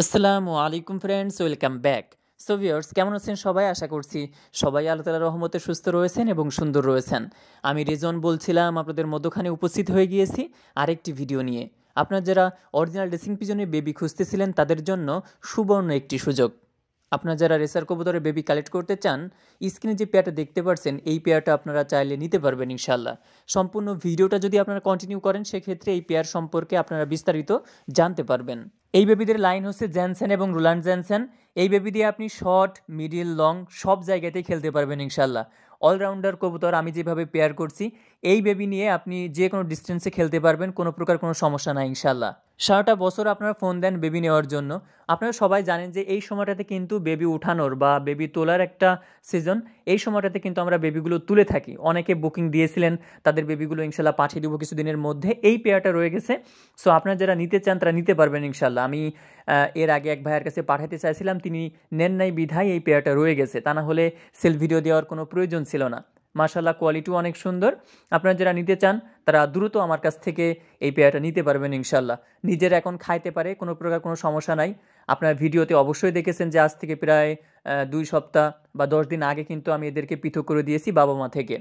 আসসালামু আলাইকুম friends welcome back so viewers কেমন আছেন সবাই আশা করছি সবাই আল্লাহ তালা রহমতে সুস্থ রয়েছেন এবং সুন্দর রয়েছেন আমি রেজন বলছিলাম আপনাদের মধ্যখানে উপস্থিত হয়ে গিয়েছি আরেকটি ভিডিও নিয়ে আপনার যারা অরিজিনাল ড্রেসিং পিজনে বেবি খুঁজতেছিলেন তাদের জন্য সুবর্ণ একটি সুযোগ আপনার যারা রেসার কবুতরে বেবি কালেক্ট করতে চান স্ক্রিনে যে পেয়ারটা দেখতে পারছেন এই পেয়ারটা আপনারা চাইলে নিতে পারবেন ইনশাল্লাহ সম্পূর্ণ ভিডিওটা যদি আপনারা কন্টিনিউ করেন সেক্ষেত্রে এই পেয়ার সম্পর্কে আপনারা বিস্তারিত জানতে পারবেন এই বেবিদের লাইন হচ্ছে জ্যানসেন এবং রুলান্ড জ্যানসেন এই বেবি দিয়ে আপনি শর্ট মিডিল লং সব জায়গাতেই খেলতে পারবেন ইনশাল্লাহ অলরাউন্ডার কবুতর আমি যেভাবে পেয়ার করছি এই বেবি নিয়ে আপনি যে কোনো ডিস্টেন্সে খেলতে পারবেন কোনো প্রকার কোনো সমস্যা নাই ইনশাল্লাহ সারাটা বছর আপনারা ফোন দেন বেবি নেওয়ার জন্য আপনারা সবাই জানেন যে এই সময়টাতে কিন্তু বেবি উঠানোর বা বেবি তোলার একটা সিজন এই সময়টাতে কিন্তু আমরা বেবিগুলো তুলে থাকি অনেকে বুকিং দিয়েছিলেন তাদের বেবিগুলো ইনশাল্লাহ পাঠিয়ে দেবো কিছু দিনের মধ্যে এই পেয়ারটা রয়ে গেছে সো আপনারা যারা নিতে চান তারা নিতে পারবেন ইনশাল্লাহ আমি এর আগে এক ভাইয়ের কাছে পাঠাতে চাইছিলাম তিনি নেন নাই বিধায় এই পেয়ারটা রয়ে গেছে তা না হলে সেল ভিডিও দেওয়ার কোনো প্রয়োজন ছিল না মাশাল্লাহ কোয়ালিটিও অনেক সুন্দর আপনারা যারা নিতে চান তারা দ্রুত আমার কাছ থেকে এই পেয়ারটা নিতে পারবেন ইনশাল্লাহ নিজের এখন খাইতে পারে কোনো প্রকার কোনো সমস্যা নাই আপনার ভিডিওতে অবশ্যই দেখেছেন যে আজ থেকে প্রায় দুই সপ্তাহ বা দশ দিন আগে কিন্তু আমি এদেরকে পৃথক করে দিয়েছি বাবা মা থেকে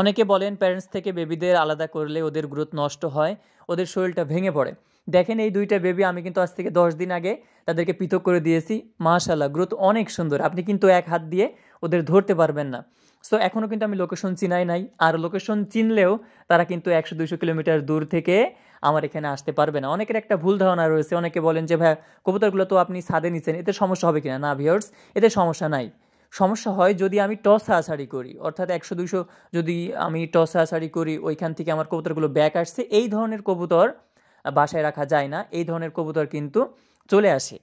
অনেকে বলেন প্যারেন্টস থেকে বেবিদের আলাদা করলে ওদের গ্রোথ নষ্ট হয় ওদের শরীরটা ভেঙে পড়ে দেখেন এই দুইটা বেবি আমি কিন্তু আজ থেকে দশ দিন আগে তাদেরকে পৃথক করে দিয়েছি মাশাল্লাহ গ্রোথ অনেক সুন্দর আপনি কিন্তু এক হাত দিয়ে ওদের ধরতে পারবেন না সো এখনও কিন্তু আমি লোকেশন চিনাই নাই আর লোকেশন চিনলেও তারা কিন্তু একশো দুশো কিলোমিটার দূর থেকে আমার এখানে আসতে পারবে না অনেকের একটা ভুল ধারণা রয়েছে অনেকে বলেন যে ভাই কবুতরগুলো তো আপনি ছাদে নিচ্ছেন এতে সমস্যা হবে কিনা না ভিওর্স এতে সমস্যা নাই সমস্যা হয় যদি আমি টস হাসাড়ি করি অর্থাৎ একশো দুশো যদি আমি টস হাসাড়ি করি ওইখান থেকে আমার কবুতরগুলো ব্যাক আসছে এই ধরনের কবুতর বাসায় রাখা যায় না এই ধরনের কবুতর কিন্তু চলে আসে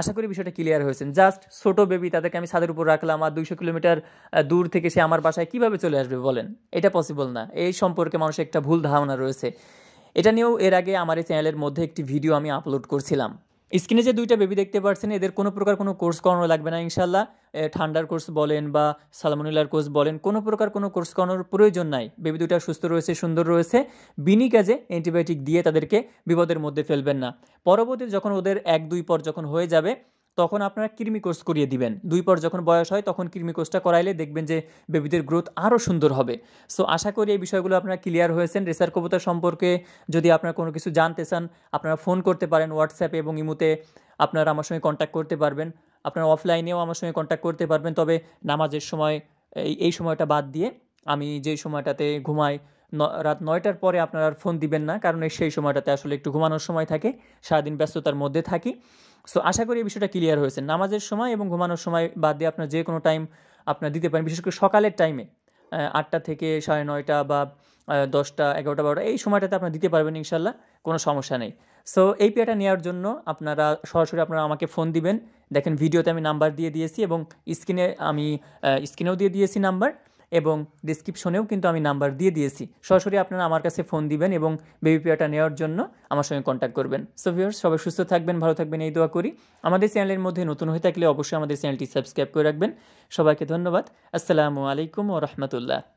আশা করি বিষয়টা ক্লিয়ার হয়েছেন জাস্ট ছোট বেবি তাদেরকে আমি ছাদের উপর রাখলাম আর দুইশো কিলোমিটার দূর থেকে সে আমার বাসায় কিভাবে চলে আসবে বলেন এটা পসিবল না এই সম্পর্কে মানুষের একটা ভুল ধারণা রয়েছে এটা নিয়েও এর আগে আমার এই চ্যানেলের মধ্যে একটি ভিডিও আমি আপলোড করছিলাম স্ক্রিনে যে দুইটা বেবি দেখতে পাচ্ছেন এদের কোনো প্রকার কোনো কোর্স করানো লাগবে না ইনশাল্লাহ ঠান্ডার কোর্স বলেন বা সালমানুল্লার কোর্স বলেন কোনো প্রকার কোনো কোর্স করানোর প্রয়োজন নাই বেবি দুইটা সুস্থ রয়েছে সুন্দর রয়েছে বিনি কাজে অ্যান্টিবায়োটিক দিয়ে তাদেরকে বিপদের মধ্যে ফেলবেন না পরবর্তীতে যখন ওদের এক দুই পর যখন হয়ে যাবে তখন আপনারা কৃমি কোর্স করিয়ে দিবেন দুই পর যখন বয়স হয় তখন কৃমি কোর্সটা করাইলে দেখবেন যে বেবিদের গ্রোথ আরও সুন্দর হবে সো আশা করি এই বিষয়গুলো আপনারা ক্লিয়ার হয়েছেন রেসার কবতা সম্পর্কে যদি আপনারা কোনো কিছু জানতে চান আপনারা ফোন করতে পারেন হোয়াটসঅ্যাপে এবং ইমুতে আপনারা আমার সঙ্গে কন্ট্যাক্ট করতে পারবেন আপনারা অফলাইনেও আমার সঙ্গে কন্ট্যাক্ট করতে পারবেন তবে নামাজের সময় এই সময়টা বাদ দিয়ে আমি যে সময়টাতে ঘুমাই রাত নয়টার পরে আপনারা ফোন দিবেন না কারণ সেই সময়টাতে আসলে একটু ঘুমানোর সময় থাকে সারাদিন ব্যস্ততার মধ্যে থাকি সো আশা করি এই বিষয়টা ক্লিয়ার হয়েছে নামাজের সময় এবং ঘুমানোর সময় বাদ দিয়ে আপনার যে কোনো টাইম আপনার দিতে পারেন বিশেষ করে সকালের টাইমে আটটা থেকে সাড়ে নয়টা বা দশটা এগারোটা বারোটা এই সময়টাতে আপনারা দিতে পারবেন ইনশাল্লাহ কোনো সমস্যা নেই সো এই পেয়াটা নেওয়ার জন্য আপনারা সরাসরি আপনারা আমাকে ফোন দিবেন দেখেন ভিডিওতে আমি নাম্বার দিয়ে দিয়েছি এবং স্ক্রিনে আমি স্ক্রিনেও দিয়ে দিয়েছি নাম্বার এবং ডিসক্রিপশনেও কিন্তু আমি নাম্বার দিয়ে দিয়েছি সরাসরি আপনারা আমার কাছে ফোন দিবেন এবং বেবি পেয়ারটা নেওয়ার জন্য আমার সঙ্গে কন্ট্যাক্ট করবেন সো ভিউয়ার্স সবাই সুস্থ থাকবেন ভালো থাকবেন এই দোয়া করি আমাদের চ্যানেলের মধ্যে নতুন হয়ে থাকলে অবশ্যই আমাদের চ্যানেলটি সাবস্ক্রাইব করে রাখবেন সবাইকে ধন্যবাদ আসসালামু আলাইকুম ও রহমতুল্লাহ